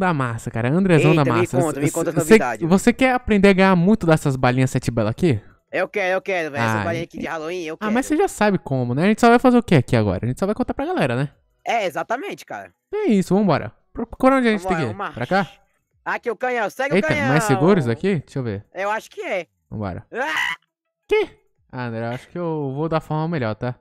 da massa, cara. Andrezão Eita, da massa. Me conta, me conta as novidades. Você quer aprender a ganhar muito dessas balinhas sete belas aqui? Eu quero, eu quero, velho. Essa ah, balinha aqui de Halloween, eu quero. Ah, mas você já sabe como, né? A gente só vai fazer o que aqui agora? A gente só vai contar pra galera, né? É, exatamente, cara. É isso, vambora. Procura onde a gente tem que ir. Pra cá? Aqui o canhão, segue Eita, o canhão. mais seguros aqui? Deixa eu ver. Eu acho que é. Vambora. Ah! Que? Ah, André, eu acho que eu vou dar forma melhor, tá?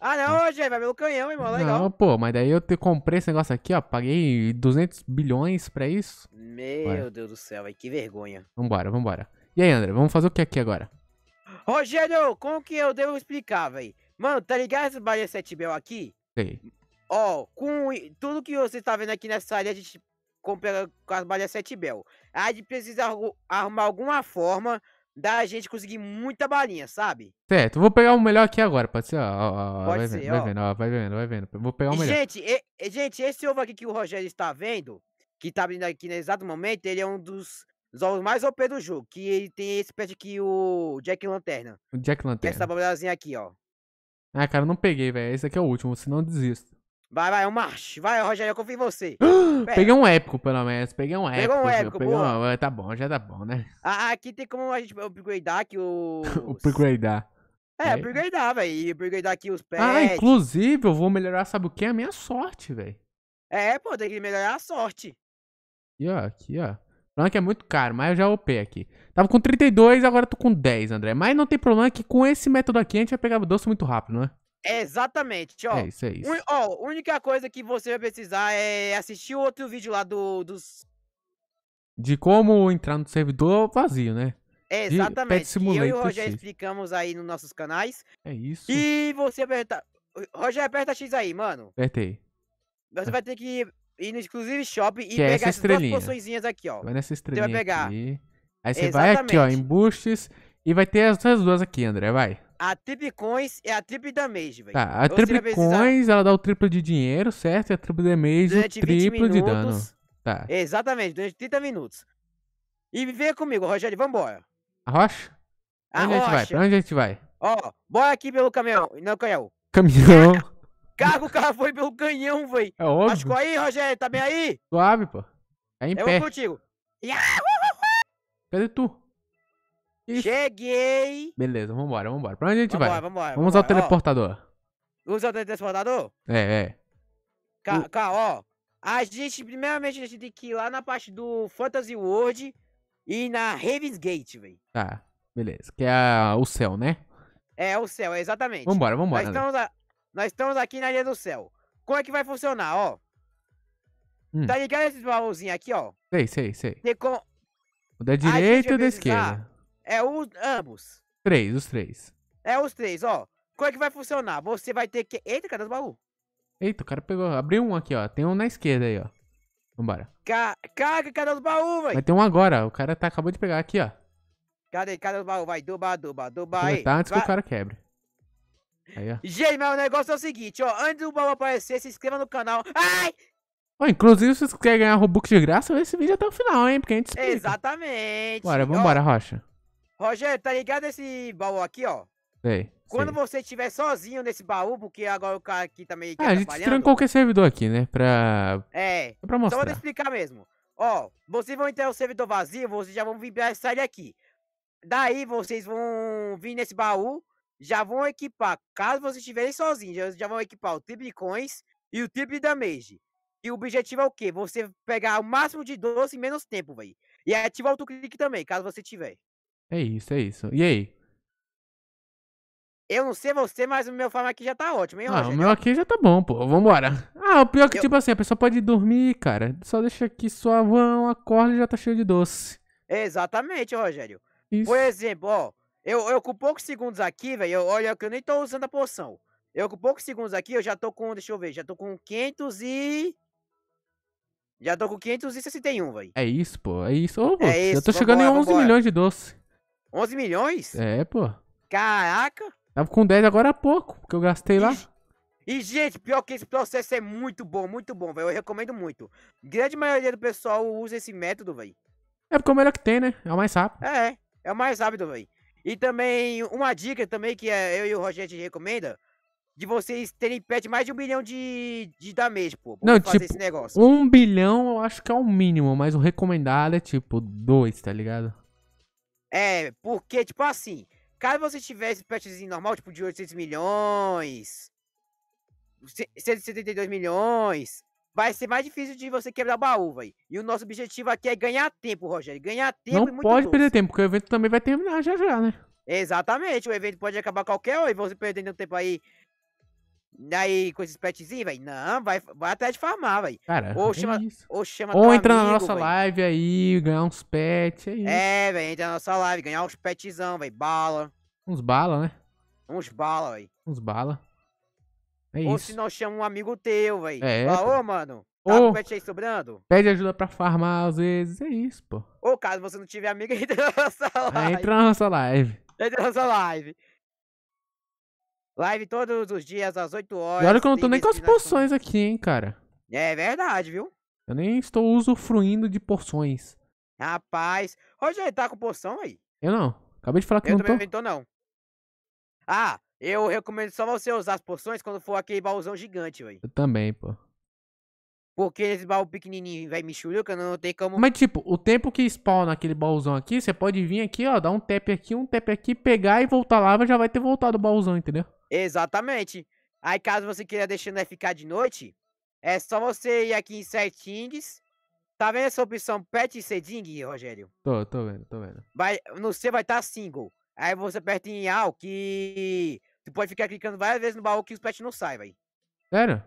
Ah, não, hoje vai ver o canhão, irmão, legal. Não, pô, mas daí eu te comprei esse negócio aqui, ó, paguei 200 bilhões pra isso. Meu Bora. Deus do céu, aí que vergonha. Vambora, vambora. E aí, André, vamos fazer o que aqui agora? Rogério, como que eu devo explicar, velho? Mano, tá ligado essa Bahia 7 Bel aqui? Sei. Ó, com tudo que você tá vendo aqui nessa área, a gente compra com as Bahia 7 Bel. Aí a gente precisa arrumar alguma forma da gente conseguir muita balinha, sabe? Certo, vou pegar o melhor aqui agora, pode ser? Ó, ó, ó, pode vai ser, vendo, ó. Vai vendo, ó, vai vendo, vai vendo. Vou pegar o melhor. Gente, e, gente, esse ovo aqui que o Rogério está vendo, que está abrindo aqui nesse exato momento, ele é um dos, dos ovos mais OP do jogo, que ele tem esse pet aqui, o Jack Lanterna. O Jack é Lanterna. Essa babelazinha aqui, ó. Ah, cara, não peguei, velho. Esse aqui é o último, senão eu desisto. Vai, vai, o March. Vai, Rogério, eu confio em você. peguei um épico, pelo menos. Peguei um épico. Pegou um épico, peguei um... É, tá bom, já tá bom, né? Ah, aqui tem como a gente upgradear aqui o... upgradear. É, é. upgradear, velho. Upgradear aqui os ah, pets. Ah, inclusive, eu vou melhorar, sabe o que? A minha sorte, velho. É, pô, tem que melhorar a sorte. E ó, aqui, ó. Problema que é muito caro, mas eu já OP aqui. Tava com 32, agora tô com 10, André. Mas não tem problema que com esse método aqui a gente vai pegar doce muito rápido, não é? exatamente, ó. É isso, é isso. Un, ó, a única coisa que você vai precisar é assistir outro vídeo lá do, dos. De como entrar no servidor vazio, né? exatamente. De eu e o Roger explicamos aí nos nossos canais. É isso. E você aperta. Roger, aperta X aí, mano. Apertei. Você tá. vai ter que ir no Exclusive Shop e que é pegar é essas duas poções aqui, ó. Vai nessa estrelinha. Você vai pegar. Aqui. Aí você exatamente. vai aqui, ó, em boosts. E vai ter as duas aqui, André, vai. A Trip Coins é a Trip Damage, velho. Tá, a Trip Coins, ela dá o triplo de dinheiro, certo? E a Trip Damage, durante o triplo de dano. Tá. Exatamente, durante 30 minutos. E vem comigo, Rogério, vambora. A rocha? A onde rocha. a Pra onde a gente vai? Ó, bora aqui pelo caminhão. Não, canhão. Caminhão. Carro, o carro foi pelo canhão, velho. É óbvio. Machucou aí, Rogério, tá bem aí? Suave, pô. É em Eu pé. Eu vou contigo. Cadê tu? Cheguei! Beleza, vambora, vambora. Pra onde a gente vambora, vai? Vambora, Vamos vambora. usar o teleportador. usa o teletransportador? É, é. Cá, o... ó. A gente, primeiramente, a gente tem que ir lá na parte do Fantasy World e na Ravens Gate, velho. Tá, beleza. Que é a... o céu, né? É, o céu, é, exatamente. Vambora, vambora. Nós estamos, a... Nós estamos aqui na linha do céu. Como é que vai funcionar, ó? Hum. Tá ligado esses balãozinhos aqui, ó? Sei, sei, sei. com... O da direita e o da esquerda. É os ambos. Três, os três. É os três, ó. Como é que vai funcionar? Você vai ter que. Eita, cadê os baús? Eita, o cara pegou. Abriu um aqui, ó. Tem um na esquerda aí, ó. Vambora. Ca... Caga, cadê os baús, velho? Vai ter um agora. O cara tá, acabou de pegar aqui, ó. Cadê? Cadê os baús? Vai, duba, duba, duba aí. Tá antes vai. que o cara quebre. Aí, ó. Gente, mas o negócio é o seguinte, ó. Antes do baú aparecer, se inscreva no canal. Ai! Oh, inclusive, se você quer ganhar Robux de graça, vê esse vídeo é até o final, hein? Porque a gente explica. Exatamente. Bora, vambora, ó, Rocha. Rogério, tá ligado esse baú aqui, ó? Sei. Quando sei. você estiver sozinho nesse baú, porque agora o cara aqui também. Tá ah, a tá gente trancou qualquer servidor aqui, né? Pra. É. Só é pra mostrar. Só então, pra explicar mesmo. Ó, vocês vão entrar no servidor vazio, vocês já vão vir pra sair aqui. Daí vocês vão vir nesse baú, já vão equipar. Caso vocês estiverem sozinhos, já, vão equipar o triple coins e o triple damage. E o objetivo é o quê? Você pegar o máximo de doce em menos tempo, velho. E ativar o auto-clique também, caso você tiver. É isso, é isso. E aí? Eu não sei você, mas o meu farm aqui já tá ótimo, hein, Ah, o meu aqui já tá bom, pô. Vambora. Ah, o pior é que, Eu- tipo assim, a pessoa pode dormir, cara. Só deixa aqui suavão, acorda e já tá cheio de doce. Exatamente, Rogério. Isso. Por exemplo, ó, eu, eu com poucos segundos aqui, velho, eu- olha que eu nem tô usando a poção. Eu com poucos segundos aqui, eu já tô com, deixa eu ver, já tô com 500 e... Já tô com 561, velho. É isso, pô. É isso. Ô, pô, É eu isso, tô chegando em 11 vambora. milhões de doce. 11 milhões? É, pô. Caraca! Tava com 10 agora há pouco, que eu gastei lá. E, gente, pior que esse processo é muito bom, muito bom, velho. Eu recomendo muito. Grande maioria do pessoal usa esse método, velho. É porque é o melhor que tem, né? É o mais rápido. É, é o mais rápido, velho. E também, uma dica também que é, eu e o Rogério te recomenda, de vocês terem pet mais de um bilhão de, de damage, pô. Não, fazer tipo, esse negócio. um bilhão eu acho que é o mínimo, mas o recomendado é tipo dois, tá ligado? É, porque, tipo assim, caso você tivesse patchzinho normal, tipo de 800 milhões, 172 milhões, vai ser mais difícil de você quebrar o baú, velho. E o nosso objetivo aqui é ganhar tempo, Rogério. Ganhar tempo Não pode doce. perder tempo, porque o evento também vai terminar já já, né? Exatamente, o evento pode acabar qualquer hora e você perdendo tempo aí Daí, com esses petzinhos, velho. Não, vai, vai até de farmar, velho. Cara, ou chama, isso. ou chama Ou entra amigo, na nossa live aí, ganhar uns pets, é isso. É, velho, entra na nossa live, ganhar uns petzão, velho. Bala. Uns bala, né? Uns bala, velho. Uns bala. É ou isso. se não chama um amigo teu, velho. É. Fala, ô, mano. Tá o pet aí sobrando? Pede ajuda pra farmar às vezes, é isso, pô. Ou caso você não tiver amigo, entra na nossa live. É, entra na nossa live. Entra na nossa live. Live todos os dias às 8 horas. E olha que eu não tô nem com as porções aqui, hein, cara. É verdade, viu? Eu nem estou usufruindo de porções. Rapaz. Roger, tá com porção aí? Eu não. Acabei de falar que eu não tô. Eu também não tô, não. Ah, eu recomendo só você usar as porções quando for aquele baúzão gigante, velho. Eu também, pô. Porque esse baú pequenininho, vai me churuca, não tem como. Mas, tipo, o tempo que spawna aquele baúzão aqui, você pode vir aqui, ó, dar um tap aqui, um tap aqui, pegar e voltar lá, já vai ter voltado o baúzão, entendeu? Exatamente. Aí, caso você queira ele ficar de noite, é só você ir aqui em settings. Tá vendo essa opção pet seeding, Rogério? Tô, tô vendo, tô vendo. Vai, no C vai estar tá single. Aí você aperta em all, que tu pode ficar clicando várias vezes no baú que os pets não saem, velho. Sério?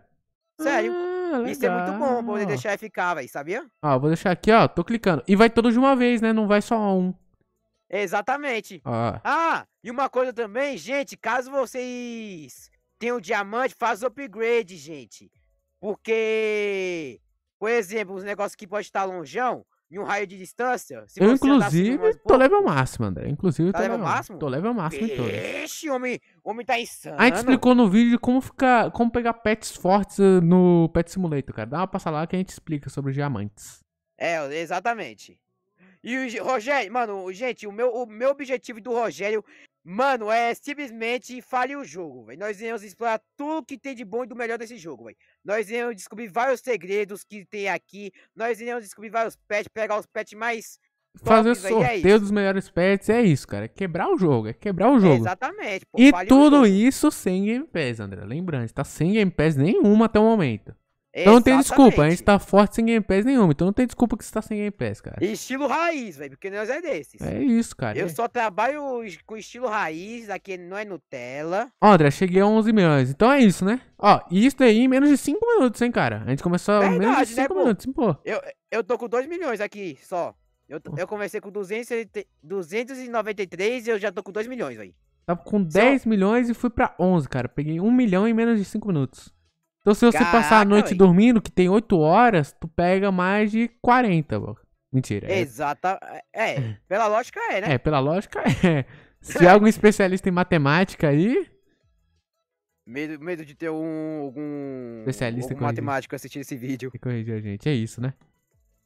Sério. Ah, Isso é muito bom, poder deixar ficar, velho, sabia? Ah, vou deixar aqui, ó. Tô clicando. E vai todos de uma vez, né? Não vai só um. Exatamente. Ah. ah, e uma coisa também, gente, caso vocês tenham diamante, faz upgrade, gente. Porque, por exemplo, os negócios que pode estar longeão, em um raio de distância. eu, inclusive, mais... tô level máximo, André. Inclusive, tá tô level máximo? Tô level máximo em todas. Ixi, homem, homem tá insano. A gente explicou no vídeo como ficar, como pegar pets fortes eh, no Pet Simulator, cara. Dá uma passada lá que a gente explica sobre os diamantes. É, exatamente. E o Rogério, mano, gente, o meu, o meu objetivo do Rogério Mano, é simplesmente fale o jogo, velho. Nós iremos explorar tudo que tem de bom e do melhor desse jogo, velho. Nós iremos descobrir vários segredos que tem aqui. Nós iremos descobrir vários pets, pegar os pets mais. Fazer tops, é sorteio é dos melhores pets, é isso, cara. É quebrar o jogo, é quebrar o jogo. Exatamente. Pô, e tudo isso sem Game Pass, André. Lembrando, tá sem Game Pass nenhuma até o momento. Então não tem desculpa, a gente tá forte sem Game Pass nenhuma, então não tem desculpa que você tá sem Game Pass, cara. Estilo raiz, velho, porque nós é desses. É isso, cara. Eu é. só trabalho com estilo raiz, aqui não é Nutella. Ó, André, cheguei a 11 milhões, então é isso, né? Ó, e isso daí em menos de 5 minutos, hein, cara? A gente começou Verdade, menos de 5 né, minutos, pô. Eu, eu tô com 2 milhões aqui, só. Eu, eu comecei com 200, 293 e eu já tô com 2 milhões, velho. Tava com 10 só... milhões e fui pra 11, cara. Peguei 1 milhão em menos de 5 minutos. Então se você Caraca, passar a noite véio. dormindo, que tem 8 horas, tu pega mais de 40, mano. Mentira. É. Exata. É, é, pela lógica é, né? É, pela lógica é. Se tiver algum especialista em matemática aí. Medo, medo de ter um, algum. Especialista algum matemático assistindo esse vídeo. E corrigir a gente. É isso, né?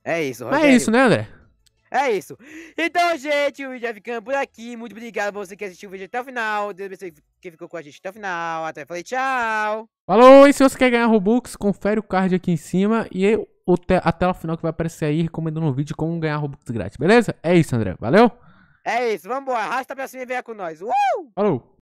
É isso, Rogério. Mas é isso, né, André? É isso. Então, gente, o vídeo vai ficando por aqui. Muito obrigado a você que assistiu o vídeo até o final. Deus abençoe quem ficou com a gente até o final. Até falei tchau. Falou! E se você quer ganhar Robux, confere o card aqui em cima e o te a tela final que vai aparecer aí recomendando um vídeo como ganhar Robux grátis, beleza? É isso, André. Valeu? É isso. Vambora. Arrasta pra cima e venha com nós. Uh! Falou!